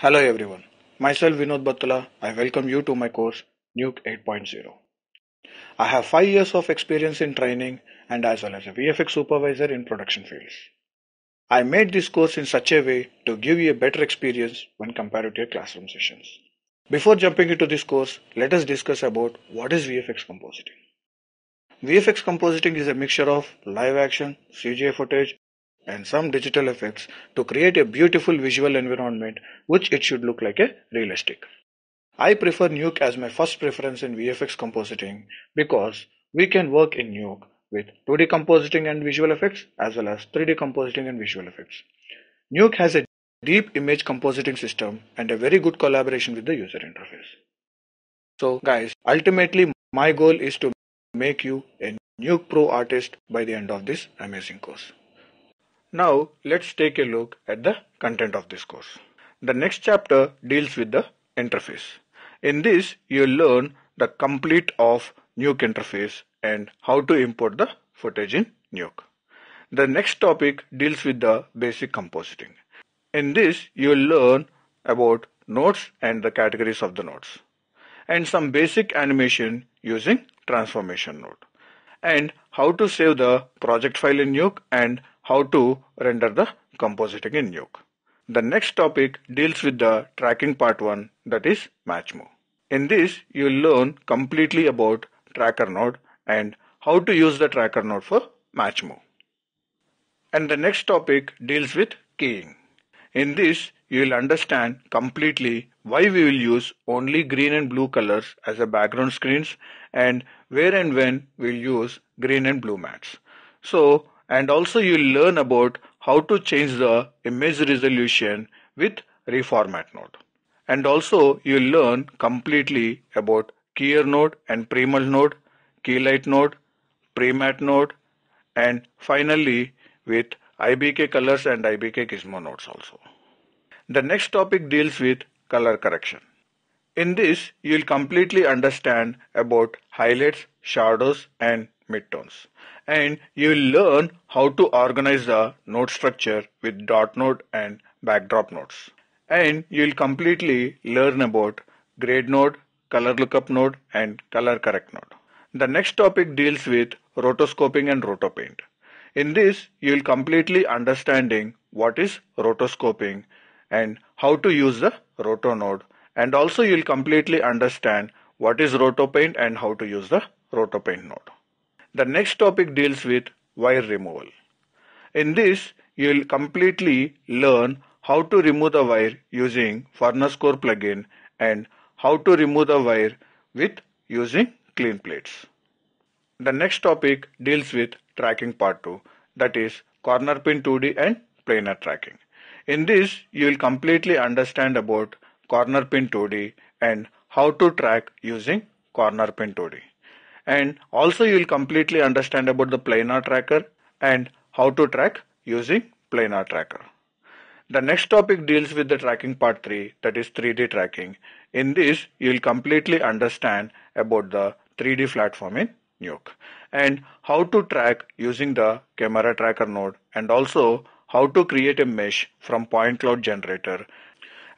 Hello everyone, myself Vinod Batula. I welcome you to my course Nuke 8.0. I have 5 years of experience in training and as well as a VFX supervisor in production fields. I made this course in such a way to give you a better experience when compared to your classroom sessions. Before jumping into this course, let us discuss about what is VFX compositing. VFX compositing is a mixture of live action, CGI footage and some digital effects to create a beautiful visual environment which it should look like a realistic. I prefer Nuke as my first preference in VFX compositing because we can work in Nuke with 2D compositing and visual effects as well as 3D compositing and visual effects. Nuke has a deep image compositing system and a very good collaboration with the user interface. So guys, ultimately my goal is to make you a Nuke Pro artist by the end of this amazing course. Now let's take a look at the content of this course. The next chapter deals with the interface. In this, you'll learn the complete of Nuke interface and how to import the footage in Nuke. The next topic deals with the basic compositing. In this, you'll learn about nodes and the categories of the nodes and some basic animation using transformation node and how to save the project file in Nuke and how to render the compositing in Nuke. The next topic deals with the tracking part 1 that is MatchMove. In this you will learn completely about tracker node and how to use the tracker node for MatchMove. And the next topic deals with keying. In this you will understand completely why we will use only green and blue colors as a background screens and where and when we'll use green and blue mats. So and also you'll learn about how to change the image resolution with reformat node. And also you'll learn completely about keyer node and premal node, keylight node, premat node, and finally with IBK colors and IBK gizmo nodes also. The next topic deals with color correction. In this, you'll completely understand about highlights, shadows and midtones. And you will learn how to organize the node structure with dot node and backdrop nodes. And you will completely learn about grade node, color lookup node and color correct node. The next topic deals with rotoscoping and rotopaint. In this, you will completely understanding what is rotoscoping and how to use the roto node and also you will completely understand what is rotopaint and how to use the rotopaint node. The next topic deals with wire removal. In this, you will completely learn how to remove the wire using furnace core plugin and how to remove the wire with using clean plates. The next topic deals with tracking part 2 that is corner pin 2D and planar tracking. In this you will completely understand about corner pin 2D and how to track using corner pin 2D and also you will completely understand about the planar tracker and how to track using planar tracker. The next topic deals with the tracking part 3 that is 3D tracking. In this you will completely understand about the 3D platform in Nuke and how to track using the camera tracker node and also how to create a mesh from point cloud generator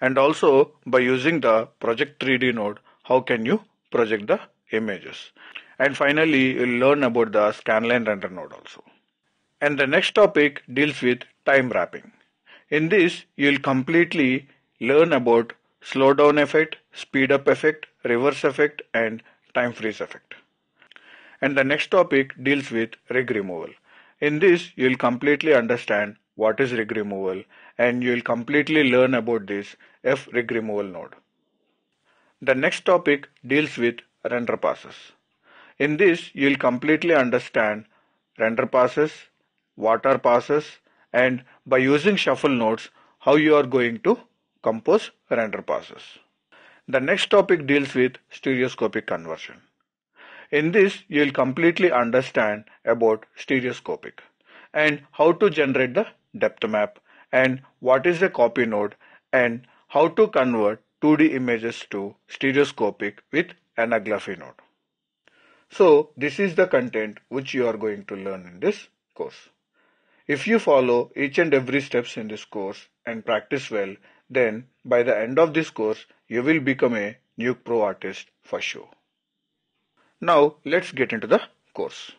and also by using the project 3D node how can you project the images. And finally, you'll learn about the scanline render node also. And the next topic deals with time wrapping. In this, you'll completely learn about slowdown effect, speed up effect, reverse effect, and time freeze effect. And the next topic deals with rig removal. In this, you'll completely understand what is rig removal and you'll completely learn about this F rig removal node. The next topic deals with render passes. In this, you will completely understand render passes, water passes, and by using shuffle nodes, how you are going to compose render passes. The next topic deals with stereoscopic conversion. In this, you will completely understand about stereoscopic and how to generate the depth map and what is a copy node and how to convert 2D images to stereoscopic with anaglyphy node. So this is the content which you are going to learn in this course. If you follow each and every steps in this course and practice well, then by the end of this course, you will become a Nuke Pro artist for sure. Now let's get into the course.